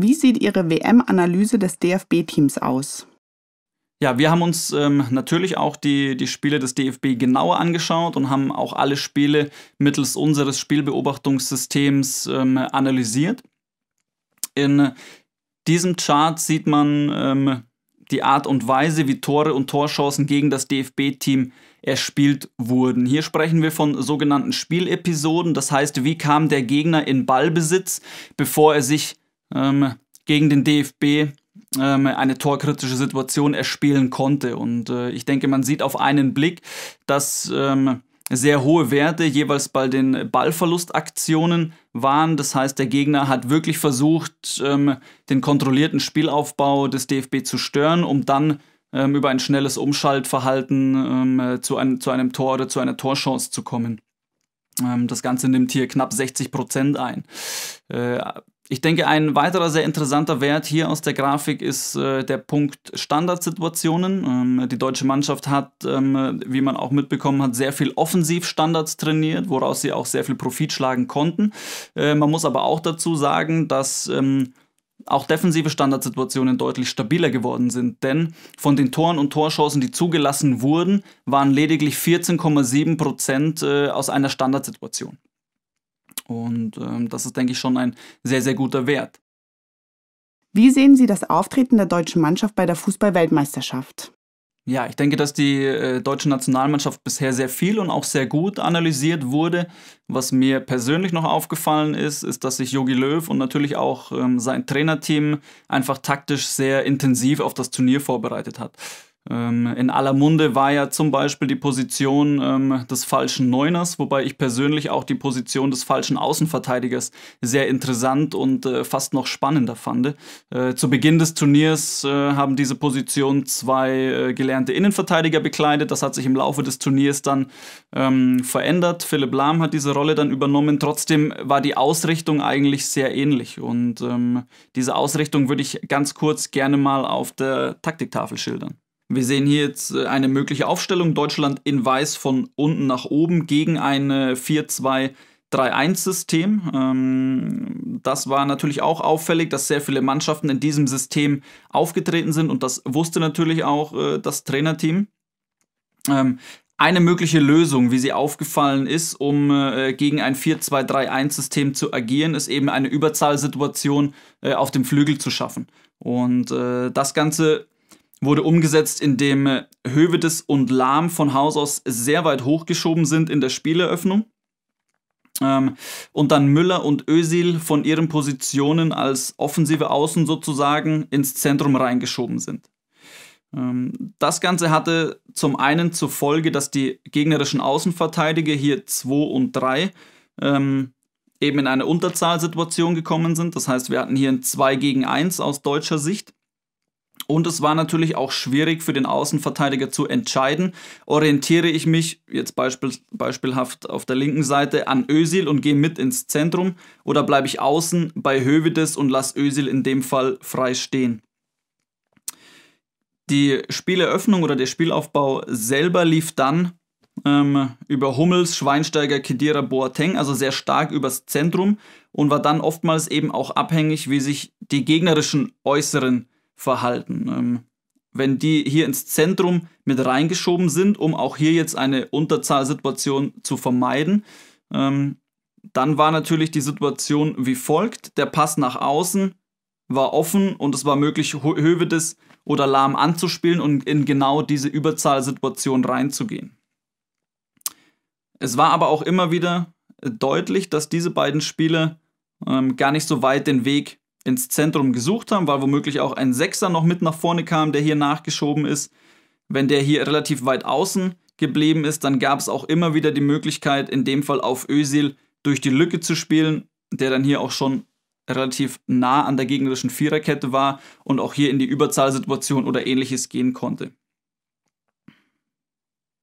Wie sieht Ihre WM-Analyse des DFB-Teams aus? Ja, wir haben uns ähm, natürlich auch die, die Spiele des DFB genauer angeschaut und haben auch alle Spiele mittels unseres Spielbeobachtungssystems ähm, analysiert. In diesem Chart sieht man ähm, die Art und Weise, wie Tore und Torchancen gegen das DFB-Team erspielt wurden. Hier sprechen wir von sogenannten Spielepisoden, das heißt, wie kam der Gegner in Ballbesitz, bevor er sich ähm, gegen den DFB ähm, eine torkritische Situation erspielen konnte. Und äh, ich denke, man sieht auf einen Blick, dass ähm, sehr hohe Werte jeweils bei den Ballverlustaktionen waren. Das heißt, der Gegner hat wirklich versucht, ähm, den kontrollierten Spielaufbau des DFB zu stören, um dann ähm, über ein schnelles Umschaltverhalten ähm, zu, ein, zu, einem Tor oder zu einer Torchance zu kommen. Ähm, das Ganze nimmt hier knapp 60 Prozent ein. Äh, ich denke, ein weiterer sehr interessanter Wert hier aus der Grafik ist äh, der Punkt Standardsituationen. Ähm, die deutsche Mannschaft hat, ähm, wie man auch mitbekommen hat, sehr viel Offensivstandards trainiert, woraus sie auch sehr viel Profit schlagen konnten. Äh, man muss aber auch dazu sagen, dass ähm, auch defensive Standardsituationen deutlich stabiler geworden sind, denn von den Toren und Torchancen, die zugelassen wurden, waren lediglich 14,7 Prozent äh, aus einer Standardsituation. Und ähm, das ist, denke ich, schon ein sehr, sehr guter Wert. Wie sehen Sie das Auftreten der deutschen Mannschaft bei der Fußballweltmeisterschaft? Ja, ich denke, dass die äh, deutsche Nationalmannschaft bisher sehr viel und auch sehr gut analysiert wurde. Was mir persönlich noch aufgefallen ist, ist, dass sich Jogi Löw und natürlich auch ähm, sein Trainerteam einfach taktisch sehr intensiv auf das Turnier vorbereitet hat. Ähm, in aller Munde war ja zum Beispiel die Position ähm, des falschen Neuners, wobei ich persönlich auch die Position des falschen Außenverteidigers sehr interessant und äh, fast noch spannender fand. Äh, zu Beginn des Turniers äh, haben diese Position zwei äh, gelernte Innenverteidiger bekleidet. Das hat sich im Laufe des Turniers dann ähm, verändert. Philipp Lahm hat diese Rolle dann übernommen. Trotzdem war die Ausrichtung eigentlich sehr ähnlich. Und ähm, diese Ausrichtung würde ich ganz kurz gerne mal auf der Taktiktafel schildern. Wir sehen hier jetzt äh, eine mögliche Aufstellung. Deutschland in Weiß von unten nach oben gegen ein 4-2-3-1-System. Äh, ähm, das war natürlich auch auffällig, dass sehr viele Mannschaften in diesem System aufgetreten sind und das wusste natürlich auch äh, das Trainerteam. Ähm, eine mögliche Lösung, wie sie aufgefallen ist, um gegen ein 4-2-3-1-System zu agieren, ist eben eine Überzahlsituation auf dem Flügel zu schaffen. Und das Ganze wurde umgesetzt, indem äh, Hövedes und Lahm von Haus aus sehr weit hochgeschoben sind in der Spieleröffnung. Ähm, und dann Müller und Ösil von ihren Positionen als offensive Außen sozusagen ins Zentrum reingeschoben sind. Ähm, das Ganze hatte zum einen zur Folge, dass die gegnerischen Außenverteidiger hier 2 und 3 ähm, eben in eine Unterzahlsituation gekommen sind. Das heißt, wir hatten hier ein 2 gegen 1 aus deutscher Sicht. Und es war natürlich auch schwierig für den Außenverteidiger zu entscheiden. Orientiere ich mich jetzt beispiel, beispielhaft auf der linken Seite an Ösil und gehe mit ins Zentrum oder bleibe ich außen bei Hövedes und lasse Ösil in dem Fall frei stehen? Die Spieleröffnung oder der Spielaufbau selber lief dann ähm, über Hummels, Schweinsteiger, Kedira, Boateng, also sehr stark übers Zentrum und war dann oftmals eben auch abhängig, wie sich die gegnerischen äußeren verhalten. Ähm, wenn die hier ins Zentrum mit reingeschoben sind, um auch hier jetzt eine Unterzahlsituation zu vermeiden, ähm, dann war natürlich die Situation wie folgt. Der Pass nach außen war offen und es war möglich, Hövedes oder Lahm anzuspielen und in genau diese Überzahlsituation reinzugehen. Es war aber auch immer wieder deutlich, dass diese beiden Spiele ähm, gar nicht so weit den Weg ins Zentrum gesucht haben, weil womöglich auch ein Sechser noch mit nach vorne kam, der hier nachgeschoben ist. Wenn der hier relativ weit außen geblieben ist, dann gab es auch immer wieder die Möglichkeit, in dem Fall auf Özil durch die Lücke zu spielen, der dann hier auch schon relativ nah an der gegnerischen Viererkette war und auch hier in die Überzahlsituation oder ähnliches gehen konnte.